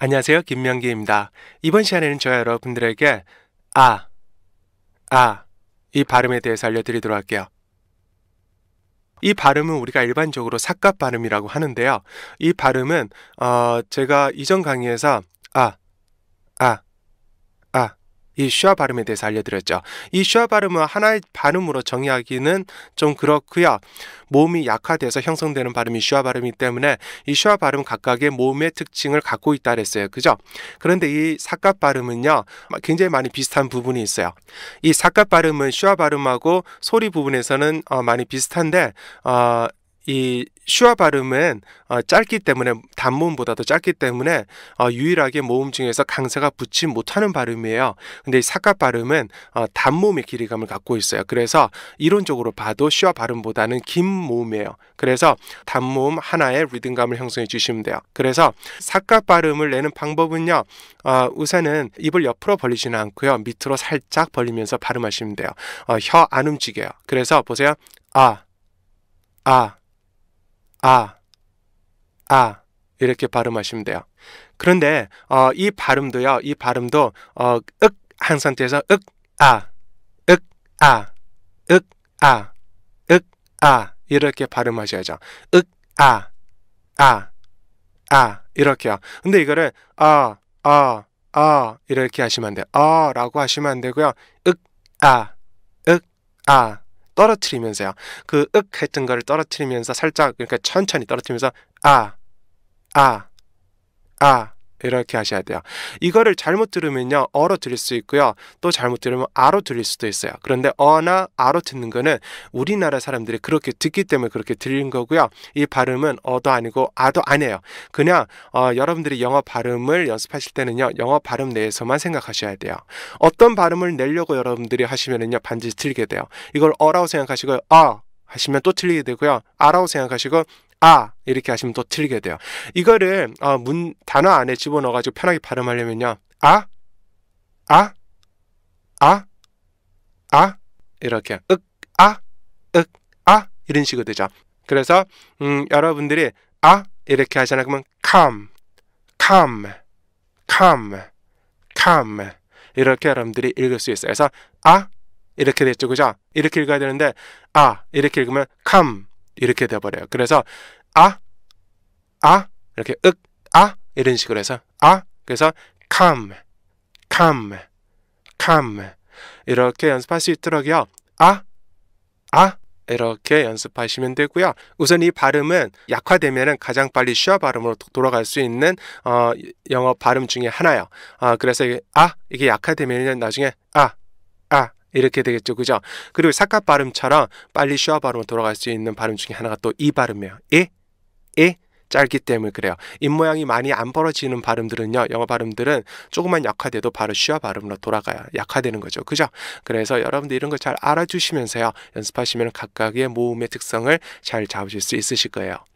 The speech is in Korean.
안녕하세요. 김명기입니다. 이번 시간에는 저 여러분들에게 아, 아, 이 발음에 대해서 알려드리도록 할게요. 이 발음은 우리가 일반적으로 삭갑 발음이라고 하는데요. 이 발음은 어, 제가 이전 강의에서 아, 아, 이 슈아 발음에 대해서 알려드렸죠. 이 슈아 발음은 하나의 발음으로 정의하기는 좀 그렇고요. 모음이 약화돼서 형성되는 발음이 슈아 발음이기 때문에 이 슈아 발음 각각의 모음의 특징을 갖고 있다 그랬어요. 그죠? 그런데 이 사각 발음은요. 굉장히 많이 비슷한 부분이 있어요. 이 사각 발음은 슈아 발음하고 소리 부분에서는 어, 많이 비슷한데 어, 이 슈아 발음은 어, 짧기 때문에 단모보다도 짧기 때문에 어, 유일하게 모음 중에서 강세가 붙지 못하는 발음이에요. 근데 이 사카 발음은 어, 단모음의 길이감을 갖고 있어요. 그래서 이론적으로 봐도 슈아 발음보다는 긴 모음이에요. 그래서 단모음 하나의 리듬감을 형성해 주시면 돼요. 그래서 사카 발음을 내는 방법은요. 어, 우선은 입을 옆으로 벌리지는 않고요. 밑으로 살짝 벌리면서 발음하시면 돼요. 어, 혀 안 움직여요. 그래서 보세요. 아, 아. 아, 아 이렇게 발음하시면 돼요. 그런데 어, 이 발음도요. 이 발음도 어, 윽한 상태에서 윽, 아, 윽, 아, 윽, 아, 윽, 아 이렇게 발음하셔야죠. 윽, 아, 아, 아 이렇게요. 근데 이거를 아, 아, 아 이렇게 하시면 안 돼요. 어, 아라고 하시면 안 되고요. 윽, 아, 윽, 아 떨어뜨리면서요. 그 윽 했던 거를 떨어뜨리면서 살짝 그러니까 천천히 떨어뜨리면서 아, 아, 아 이렇게 하셔야 돼요. 이거를 잘못 들으면요. 어로 들릴 수 있고요. 또 잘못 들으면 아로 들릴 수도 있어요. 그런데 어나 아로 듣는 거는 우리나라 사람들이 그렇게 듣기 때문에 그렇게 들린 거고요. 이 발음은 어도 아니고 아도 아니에요. 그냥 어, 여러분들이 영어 발음을 연습하실 때는요. 영어 발음 내에서만 생각하셔야 돼요. 어떤 발음을 내려고 여러분들이 하시면은요. 반드시 틀리게 돼요. 이걸 어라고 생각하시고 어 아 하시면 또 틀리게 되고요. 아라고 생각하시고 아 이렇게 하시면 또 틀리게 돼요. 이거를 어, 문 단어 안에 집어넣어가지고 편하게 발음하려면요. 아, 아, 아, 아 이렇게 윽, 아, 윽, 아 이런 식으로 되죠. 그래서 음, 여러분들이 아 이렇게 하잖아 그러면 come, come, come, come 이렇게 여러분들이 읽을 수 있어요. 그래서 아 이렇게 됐죠, 그죠? 이렇게 읽어야 되는데 아 이렇게 읽으면 come, 이렇게 돼버려요. 그래서 아, 아 이렇게 윽, 아 이런 식으로 해서 아 그래서 come, come, come 이렇게 연습할 수 있도록요. 아, 아 이렇게 연습하시면 되고요. 우선 이 발음은 약화되면 가장 빨리 쉬어 발음으로 돌아갈 수 있는 어, 영어 발음 중에 하나예요. 아, 그래서 이게, 아 이게 약화되면 나중에 아, 아 이렇게 되겠죠. 그죠? 그리고 사카 발음처럼 빨리 슈아 발음으로 돌아갈 수 있는 발음 중에 하나가 또 이 발음이에요. 에? 에? 짧기 때문에 그래요. 입모양이 많이 안 벌어지는 발음들은요. 영어 발음들은 조금만 약화돼도 바로 쉬아 발음으로 돌아가요 약화되는 거죠. 그죠? 그래서 여러분들 이런 걸 잘 알아주시면서요. 연습하시면 각각의 모음의 특성을 잘 잡으실 수 있으실 거예요.